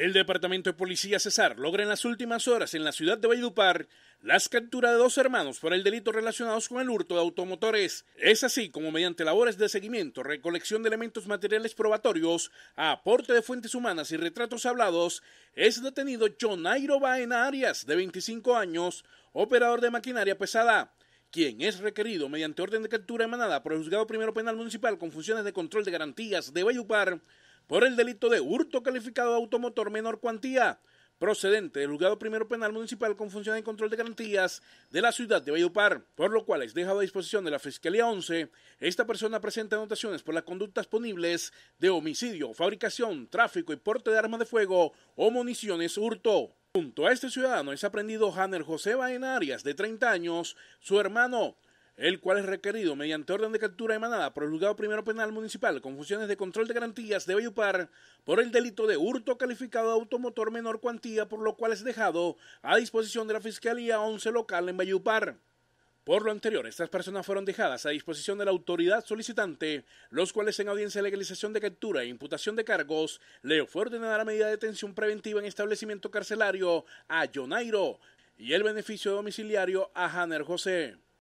El Departamento de Policía Cesar logra en las últimas horas en la ciudad de Valledupar las capturas de dos hermanos por el delito relacionados con el hurto de automotores. Es así como mediante labores de seguimiento, recolección de elementos materiales probatorios, aporte de fuentes humanas y retratos hablados, es detenido Jonairo Baena Arias, de 25 años, operador de maquinaria pesada quien es requerido mediante orden de captura emanada por el Juzgado Primero Penal Municipal con funciones de control de garantías de Valledupar por el delito de hurto calificado de automotor menor cuantía, procedente del juzgado primero penal municipal con función de control de garantías de la ciudad de Valledupar, por lo cual es dejado a disposición de la Fiscalía 11. Esta persona presenta anotaciones por las conductas punibles de homicidio, fabricación, tráfico y porte de armas de fuego o municiones hurto. Junto a este ciudadano es aprendido Hanner José Baena Arias, de 30 años, su hermano el cual es requerido mediante orden de captura emanada por el juzgado primero penal municipal con funciones de control de garantías de Bayupar por el delito de hurto calificado de automotor menor cuantía, por lo cual es dejado a disposición de la Fiscalía 11 local en Bayupar. Por lo anterior, estas personas fueron dejadas a disposición de la autoridad solicitante, los cuales en audiencia de legalización de captura e imputación de cargos le fue ordenada la medida de detención preventiva en establecimiento carcelario a Jonairo y el beneficio domiciliario a Hanner José.